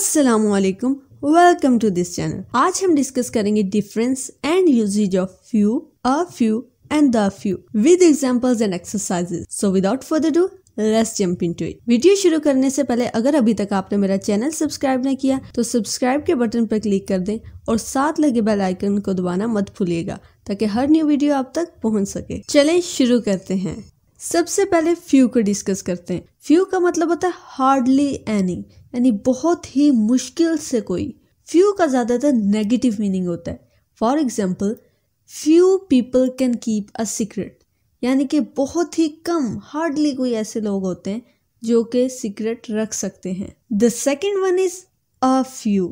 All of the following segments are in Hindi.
Aslam welcome to this channel आज हम डिस्कस करेंगे difference and usages of few a few and the few with examples and exercises so without further do let's jump into it video शुरू करने से पहले अगर अभी तक आपने मेरा चैनल सब्सक्राइब नहीं किया तो सब्सक्राइब के बटन पर क्लिक कर दें और साथ लगे बेल आइकन को दबाना मत भूलिएगा ताकि हर न्यू वीडियो आप तक पहुंच सके चले शुरू करते हैं सबसे पहले फ्यू को डिस्कस करते हैं फ्यू का मतलब होता है हार्डली एनी यानी बहुत ही मुश्किल से कोई फ्यू का ज़्यादातर नेगेटिव मीनिंग होता है for example few people can keep a secret यानी कि बहुत ही कम हार्डली कोई ऐसे लोग होते हैं जो कि सीक्रेट रख सकते हैं the second one is a few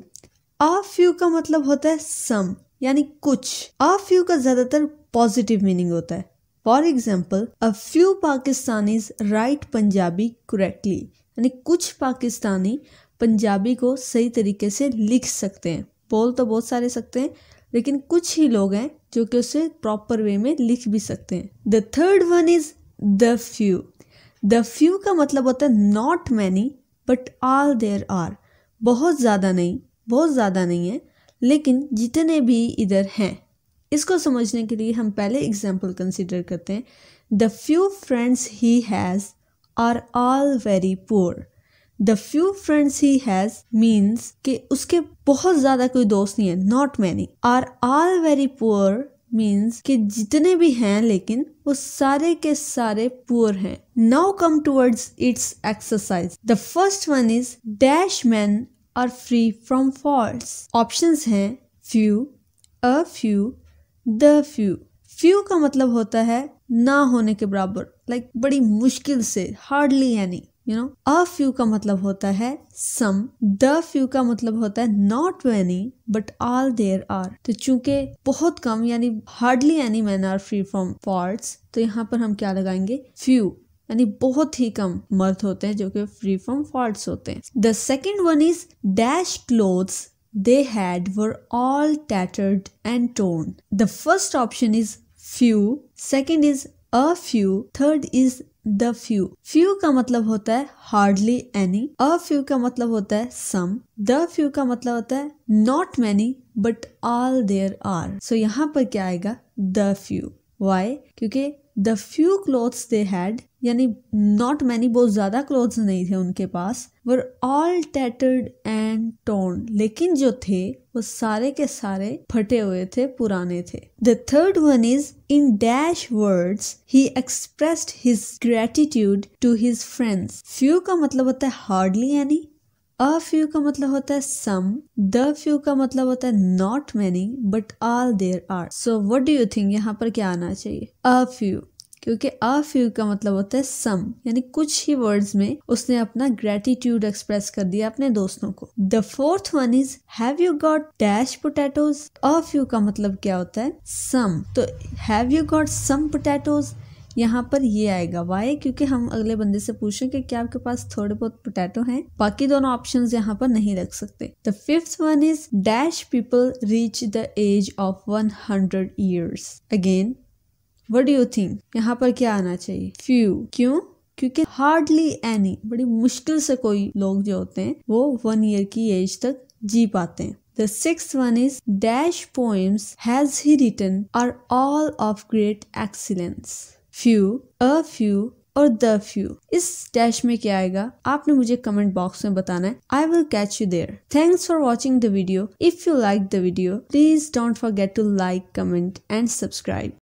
a few का मतलब होता है सम यानी कुछ अ फ्यू का ज़्यादातर पॉजिटिव मीनिंग होता है for example a few Pakistanis write Punjabi correctly यानी कुछ पाकिस्तानी पंजाबी को सही तरीके से लिख सकते हैं बोल तो बहुत सारे सकते हैं लेकिन कुछ ही लोग हैं जो कि उसे प्रॉपर वे में लिख भी सकते हैं the third one is the few the few का मतलब होता है not many but all there are बहुत ज़्यादा नहीं बहुत ज़्यादा नहीं है लेकिन जितने भी इधर हैं इसको समझने के लिए हम पहले एग्जाम्पल कंसिडर करते हैं the few friends he has are all very poor the few friends he has means कि उसके बहुत ज्यादा कोई दोस्त नहीं है not many are all very poor means कि जितने भी हैं लेकिन वो सारे के सारे पुअर हैं now come towards its exercise the first one is dash man are free from fault option है few a few the few few का मतलब होता है ना होने के बराबर लाइक like, बड़ी मुश्किल से हार्डली यानी यू नो अ फ्यू का मतलब होता है सम द फ्यू का मतलब होता है not many but all there are तो चूंकि बहुत कम यानी hardly any man are free from fault तो यहाँ पर हम क्या लगाएंगे फ्यू यानी बहुत ही कम मर्द होते हैं जो कि फ्री फ्रॉम फॉल्ट्स होते हैं the second one is dash cloth they had were all tattered and torn the first option is few second is a few third is the few few का मतलब होता है हार्डली एनी अ फ्यू का मतलब होता है सम द फ्यू का मतलब होता है not many but all there are so यहाँ पर क्या आएगा द फ्यू वाई क्योंकि the few clothes they had यानी नॉट मैनी बहुत ज़्यादा क्लोथ्स नहीं थे उनके पास were all tattered and torn लेकिन जो थे वो सारे के सारे फटे हुए थे पुराने थे the third one is in dash words he expressed his gratitude to his friends few का मतलब होता है हार्डली यानी अ फ्यू का मतलब होता है सम द फ्यू का मतलब होता है not many but all there are so what do you think यहाँ पर क्या आना चाहिए अ फ्यू क्योंकि अ फ्यू का मतलब होता है सम यानी कुछ ही वर्ड्स में उसने अपना ग्रेटिट्यूड एक्सप्रेस कर दिया अपने दोस्तों को the fourth one is have you got dash potatoes a few का मतलब क्या होता है सम तो have you got some potatoes यहाँ पर ये आएगा वाई क्योंकि हम अगले बंदे से पूछें कि क्या आपके पास थोड़े बहुत पोटैटो हैं बाकी दोनों ऑप्शन यहाँ पर नहीं रख सकते the fifth one is dash people reach the age of one hundred years again what do you think यहाँ पर क्या आना चाहिए फ्यू क्यों क्योंकि हार्डली एनी बड़ी मुश्किल से कोई लोग जो होते हैं वो वन ईयर की एज तक जी पाते हैं The sixth one is dash poems has he written are all of great excellence. Few, a few और द फ्यू इस डैश में क्या आएगा आपने मुझे कमेंट बॉक्स में बताना है I will catch you there thanks for watching the video if you like the video please don't forget to like comment and subscribe